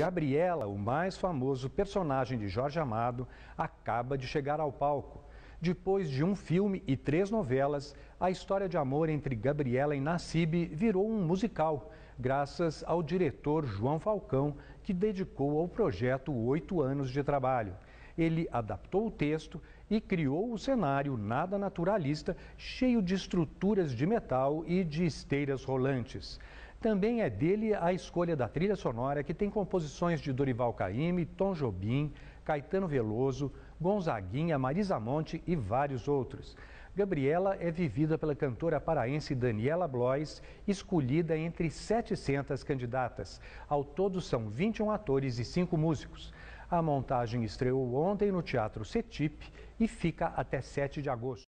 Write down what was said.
Gabriela, o mais famoso personagem de Jorge Amado, acaba de chegar ao palco. Depois de um filme e três novelas, a história de amor entre Gabriela e Nassib virou um musical, graças ao diretor João Falcão, que dedicou ao projeto oito anos de trabalho. Ele adaptou o texto e criou o cenário nada naturalista, cheio de estruturas de metal e de esteiras rolantes. Também é dele a escolha da trilha sonora, que tem composições de Dorival Caymmi, Tom Jobim, Caetano Veloso, Gonzaguinha, Marisa Monte e vários outros. Gabriela é vivida pela cantora paraense Daniela Blois, escolhida entre 700 candidatas. Ao todo são 21 atores e 5 músicos. A montagem estreou ontem no Teatro Cetip e fica até 7 de agosto.